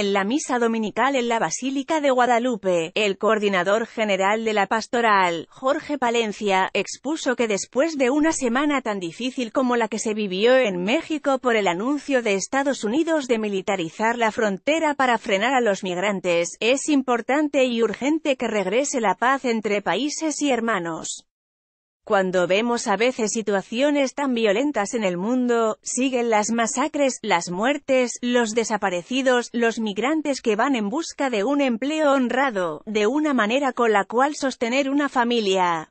en la misa dominical en la Basílica de Guadalupe. El coordinador general de la pastoral, Jorge Palencia, expuso que después de una semana tan difícil como la que se vivió en México por el anuncio de Estados Unidos de militarizar la frontera para frenar a los migrantes, es importante y urgente que regrese la paz entre países y hermanos. Cuando vemos a veces situaciones tan violentas en el mundo, siguen las masacres, las muertes, los desaparecidos, los migrantes que van en busca de un empleo honrado, de una manera con la cual sostener una familia.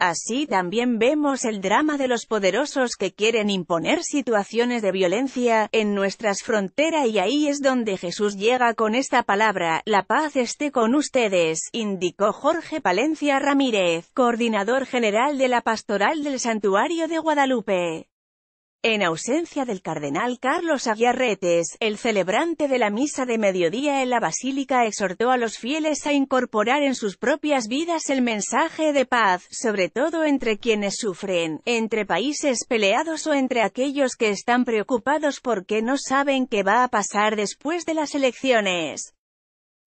Así también vemos el drama de los poderosos que quieren imponer situaciones de violencia en nuestras fronteras y ahí es donde Jesús llega con esta palabra, la paz esté con ustedes, indicó Jorge Palencia Ramírez, coordinador general de la Pastoral del Santuario de Guadalupe. En ausencia del cardenal Carlos Aguiarretes, el celebrante de la misa de mediodía en la Basílica exhortó a los fieles a incorporar en sus propias vidas el mensaje de paz, sobre todo entre quienes sufren, entre países peleados o entre aquellos que están preocupados porque no saben qué va a pasar después de las elecciones.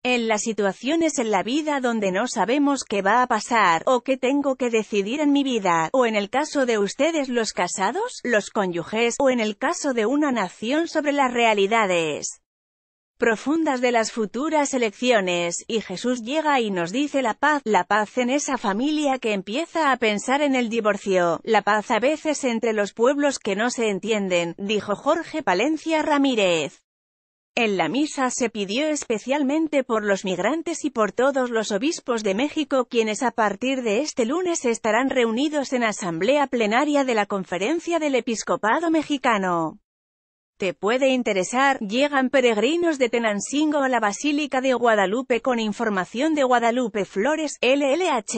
En las situaciones en la vida donde no sabemos qué va a pasar, o qué tengo que decidir en mi vida, o en el caso de ustedes los casados, los cónyuges, o en el caso de una nación sobre las realidades profundas de las futuras elecciones, y Jesús llega y nos dice la paz, la paz en esa familia que empieza a pensar en el divorcio, la paz a veces entre los pueblos que no se entienden, dijo Jorge Palencia Ramírez. En la misa se pidió especialmente por los migrantes y por todos los obispos de México quienes a partir de este lunes estarán reunidos en asamblea plenaria de la Conferencia del Episcopado Mexicano. Te puede interesar, llegan peregrinos de Tenancingo a la Basílica de Guadalupe con información de Guadalupe Flores, LLH.